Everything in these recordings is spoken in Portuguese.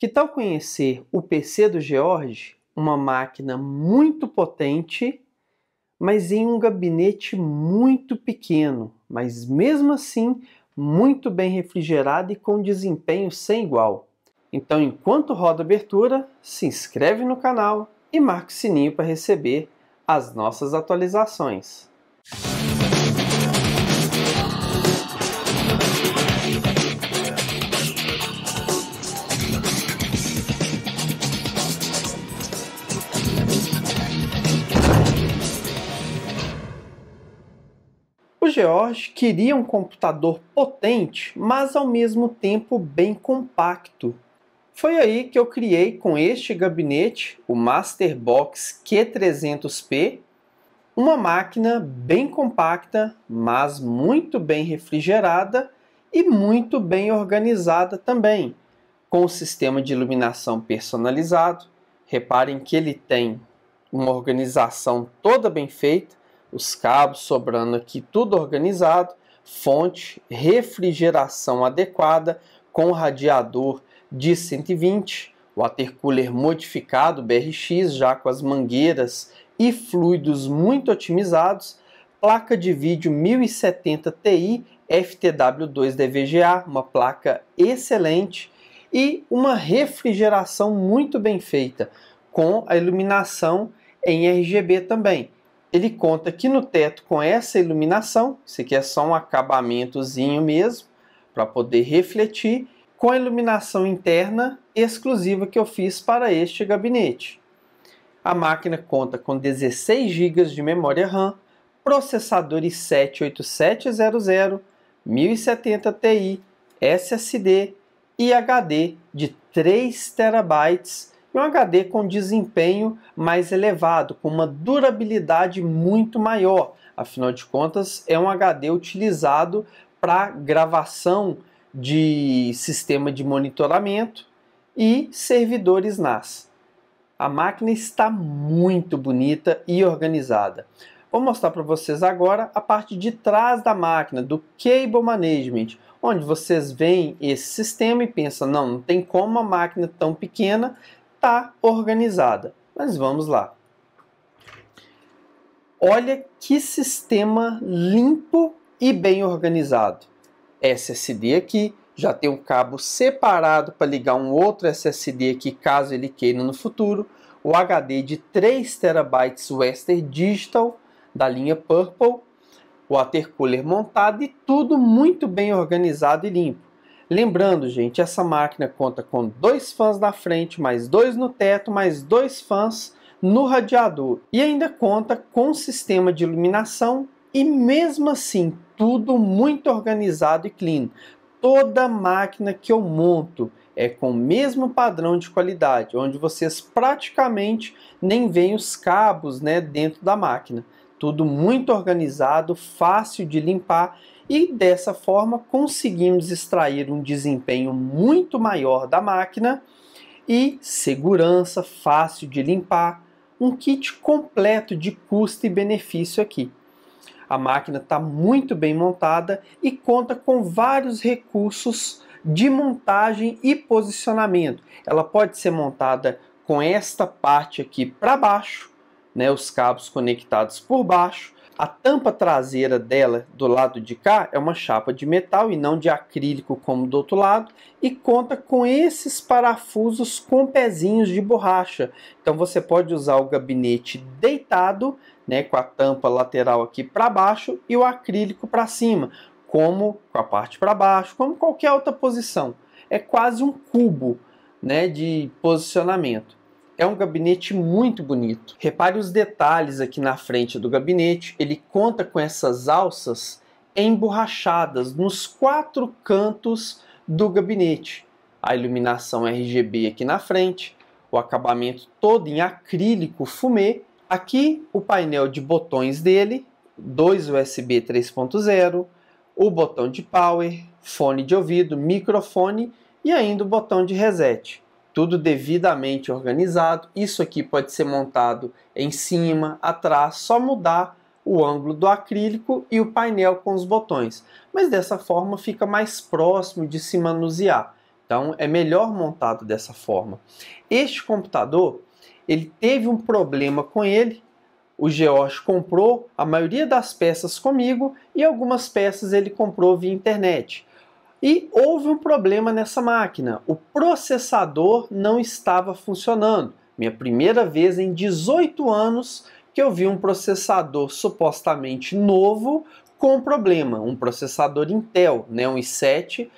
Que tal conhecer o PC do George, uma máquina muito potente, mas em um gabinete muito pequeno, mas mesmo assim muito bem refrigerado e com desempenho sem igual? Então, enquanto roda abertura, se inscreve no canal e marque o sininho para receber as nossas atualizações. George queria um computador potente, mas ao mesmo tempo bem compacto. Foi aí que eu criei com este gabinete, o Masterbox Q300P, uma máquina bem compacta, mas muito bem refrigerada e muito bem organizada também, com o sistema de iluminação personalizado. Reparem que ele tem uma organização toda bem feita, os cabos sobrando aqui tudo organizado, fonte, refrigeração adequada com radiador de 120, water cooler modificado BRX já com as mangueiras e fluidos muito otimizados, placa de vídeo 1070 Ti FTW2 DVGA, uma placa excelente e uma refrigeração muito bem feita com a iluminação em RGB também ele conta que no teto com essa iluminação, isso aqui é só um acabamentozinho mesmo, para poder refletir, com a iluminação interna exclusiva que eu fiz para este gabinete. A máquina conta com 16 GB de memória RAM, processador i7 8700, 1070 Ti, SSD e HD de 3 TB e um HD com desempenho mais elevado, com uma durabilidade muito maior. Afinal de contas, é um HD utilizado para gravação de sistema de monitoramento e servidores NAS. A máquina está muito bonita e organizada. Vou mostrar para vocês agora a parte de trás da máquina, do Cable Management, onde vocês veem esse sistema e pensam, não, não tem como uma máquina tão pequena está organizada. Mas vamos lá. Olha que sistema limpo e bem organizado. SSD aqui, já tem um cabo separado para ligar um outro SSD aqui caso ele queira no futuro, o HD de 3 TB Western Digital da linha Purple, o cooler montado e tudo muito bem organizado e limpo. Lembrando, gente, essa máquina conta com dois fãs na frente, mais dois no teto, mais dois fãs no radiador e ainda conta com sistema de iluminação e mesmo assim tudo muito organizado e clean. Toda máquina que eu monto é com o mesmo padrão de qualidade, onde vocês praticamente nem veem os cabos né, dentro da máquina. Tudo muito organizado, fácil de limpar e dessa forma conseguimos extrair um desempenho muito maior da máquina e segurança, fácil de limpar, um kit completo de custo e benefício aqui. A máquina está muito bem montada e conta com vários recursos de montagem e posicionamento. Ela pode ser montada com esta parte aqui para baixo né, os cabos conectados por baixo. A tampa traseira dela do lado de cá é uma chapa de metal e não de acrílico como do outro lado e conta com esses parafusos com pezinhos de borracha. Então você pode usar o gabinete deitado, né, com a tampa lateral aqui para baixo e o acrílico para cima, como com a parte para baixo, como qualquer outra posição. É quase um cubo, né, de posicionamento. É um gabinete muito bonito. Repare os detalhes aqui na frente do gabinete. Ele conta com essas alças emborrachadas nos quatro cantos do gabinete. A iluminação RGB aqui na frente, o acabamento todo em acrílico fumê. Aqui o painel de botões dele, dois USB 3.0, o botão de power, fone de ouvido, microfone e ainda o botão de reset tudo devidamente organizado. Isso aqui pode ser montado em cima, atrás, só mudar o ângulo do acrílico e o painel com os botões. Mas dessa forma fica mais próximo de se manusear. Então é melhor montado dessa forma. Este computador, ele teve um problema com ele. O George comprou a maioria das peças comigo e algumas peças ele comprou via internet. E houve um problema nessa máquina. O processador não estava funcionando. Minha primeira vez em 18 anos que eu vi um processador supostamente novo com problema, um processador Intel Neon 78700. i7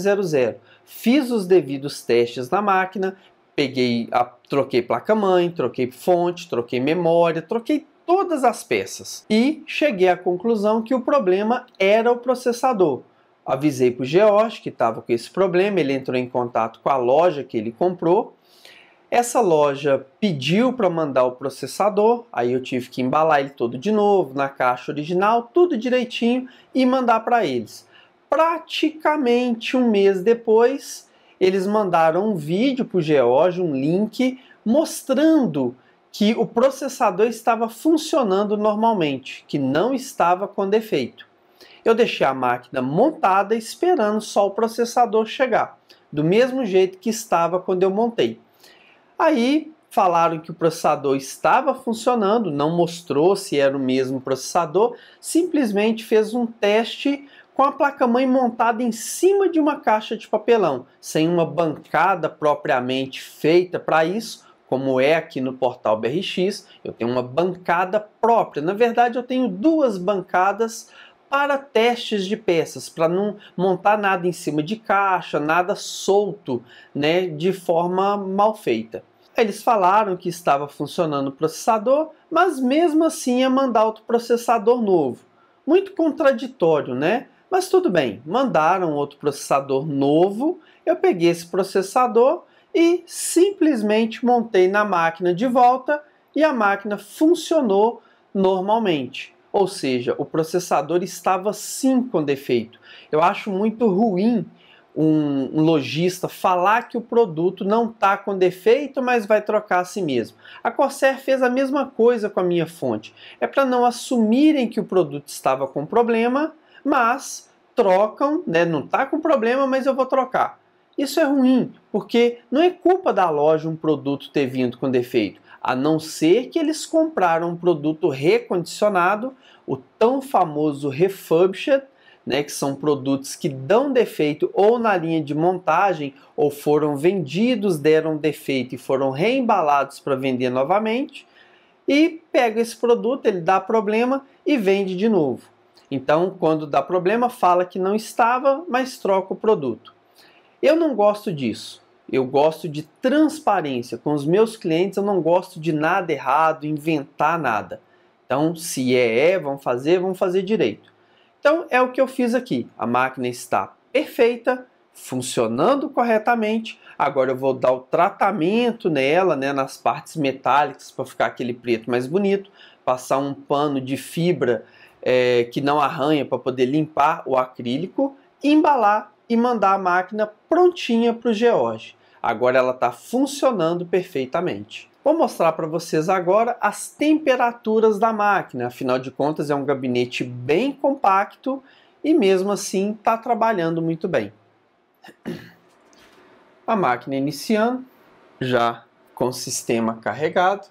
8700. Fiz os devidos testes na máquina, peguei, a, troquei placa-mãe, troquei fonte, troquei memória, troquei todas as peças e cheguei à conclusão que o problema era o processador. Avisei para o George que estava com esse problema, ele entrou em contato com a loja que ele comprou. Essa loja pediu para mandar o processador, aí eu tive que embalar ele todo de novo na caixa original, tudo direitinho e mandar para eles. Praticamente um mês depois, eles mandaram um vídeo para o George, um link, mostrando que o processador estava funcionando normalmente, que não estava com defeito eu deixei a máquina montada esperando só o processador chegar, do mesmo jeito que estava quando eu montei. Aí falaram que o processador estava funcionando, não mostrou se era o mesmo processador, simplesmente fez um teste com a placa-mãe montada em cima de uma caixa de papelão, sem uma bancada propriamente feita para isso, como é aqui no portal BRX, eu tenho uma bancada própria. Na verdade, eu tenho duas bancadas para testes de peças, para não montar nada em cima de caixa, nada solto, né, de forma mal feita. Eles falaram que estava funcionando o processador, mas mesmo assim ia mandar outro processador novo. Muito contraditório, né? Mas tudo bem, mandaram outro processador novo. Eu peguei esse processador e simplesmente montei na máquina de volta e a máquina funcionou normalmente. Ou seja, o processador estava sim com defeito. Eu acho muito ruim um, um lojista falar que o produto não está com defeito, mas vai trocar a si mesmo. A Corsair fez a mesma coisa com a minha fonte. É para não assumirem que o produto estava com problema, mas trocam, né? não está com problema, mas eu vou trocar. Isso é ruim, porque não é culpa da loja um produto ter vindo com defeito a não ser que eles compraram um produto recondicionado, o tão famoso refurbished, né, que são produtos que dão defeito ou na linha de montagem ou foram vendidos, deram defeito e foram reembalados para vender novamente. E pega esse produto, ele dá problema e vende de novo. Então, quando dá problema, fala que não estava, mas troca o produto. Eu não gosto disso. Eu gosto de transparência. Com os meus clientes, eu não gosto de nada errado, inventar nada. Então, se é, é, vamos fazer, vamos fazer direito. Então, é o que eu fiz aqui. A máquina está perfeita, funcionando corretamente. Agora eu vou dar o tratamento nela, né, nas partes metálicas, para ficar aquele preto mais bonito. Passar um pano de fibra é, que não arranha para poder limpar o acrílico, embalar e mandar a máquina prontinha para o George. Agora ela está funcionando perfeitamente. Vou mostrar para vocês agora as temperaturas da máquina, afinal de contas é um gabinete bem compacto e mesmo assim está trabalhando muito bem. A máquina iniciando, já com o sistema carregado.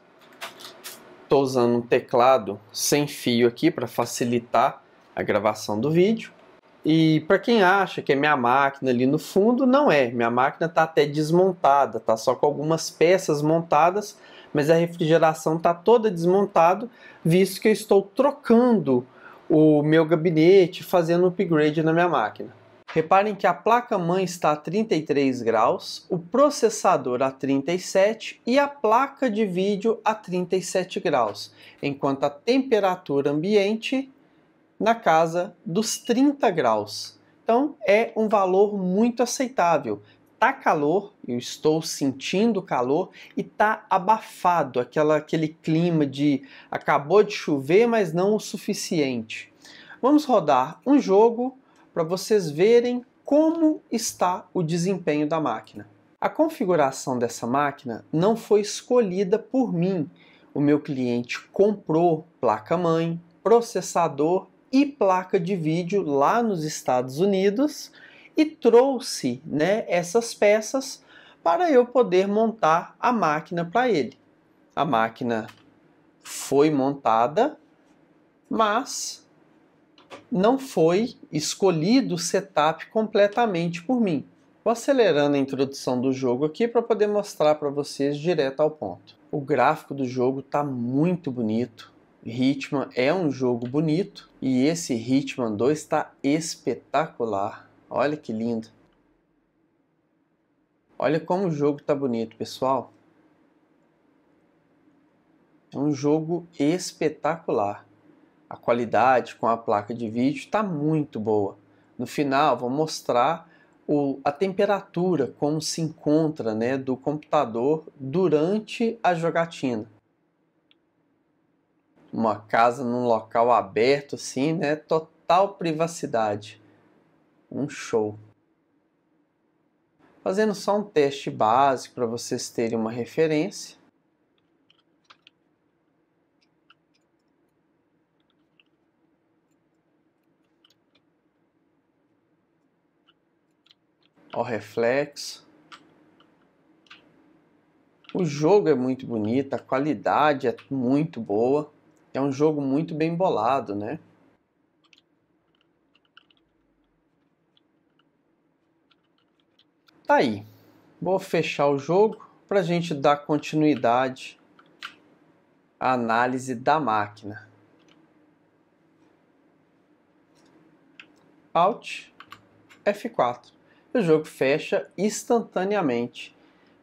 Estou usando um teclado sem fio aqui para facilitar a gravação do vídeo. E para quem acha que é minha máquina ali no fundo, não é. Minha máquina está até desmontada, tá só com algumas peças montadas, mas a refrigeração está toda desmontada, visto que eu estou trocando o meu gabinete, fazendo upgrade na minha máquina. Reparem que a placa-mãe está a 33 graus, o processador a 37 e a placa de vídeo a 37 graus, enquanto a temperatura ambiente na casa dos 30 graus. Então é um valor muito aceitável. Tá calor, eu estou sentindo calor e tá abafado, aquela, aquele clima de acabou de chover, mas não o suficiente. Vamos rodar um jogo para vocês verem como está o desempenho da máquina. A configuração dessa máquina não foi escolhida por mim. O meu cliente comprou placa-mãe, processador e placa de vídeo lá nos Estados Unidos e trouxe né, essas peças para eu poder montar a máquina para ele. A máquina foi montada, mas não foi escolhido o setup completamente por mim. Vou acelerando a introdução do jogo aqui para poder mostrar para vocês direto ao ponto. O gráfico do jogo está muito bonito, Hitman é um jogo bonito e esse Hitman 2 está espetacular. Olha que lindo. Olha como o jogo está bonito, pessoal. É um jogo espetacular. A qualidade com a placa de vídeo está muito boa. No final, vou mostrar o, a temperatura, como se encontra né, do computador durante a jogatina uma casa num local aberto, assim, né? Total privacidade. Um show. Fazendo só um teste básico para vocês terem uma referência. o reflexo. O jogo é muito bonito, a qualidade é muito boa. É um jogo muito bem bolado, né? Tá aí. Vou fechar o jogo para a gente dar continuidade à análise da máquina. Alt F4. O jogo fecha instantaneamente.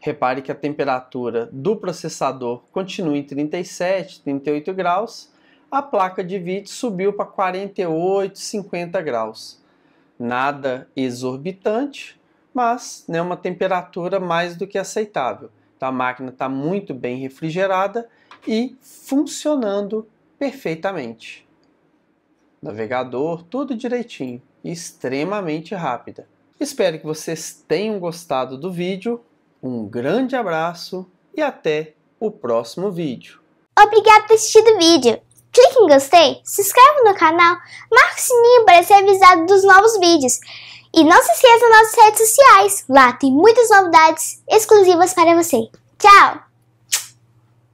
Repare que a temperatura do processador continua em 37, 38 graus. A placa de vídeo subiu para 48, 50 graus. Nada exorbitante, mas né, uma temperatura mais do que aceitável. Então, a máquina está muito bem refrigerada e funcionando perfeitamente. Navegador, tudo direitinho extremamente rápida. Espero que vocês tenham gostado do vídeo. Um grande abraço e até o próximo vídeo. Obrigado por assistir o vídeo. Clique em gostei, se inscreve no canal, marque o sininho para ser avisado dos novos vídeos. E não se esqueça das nossas redes sociais, lá tem muitas novidades exclusivas para você. Tchau!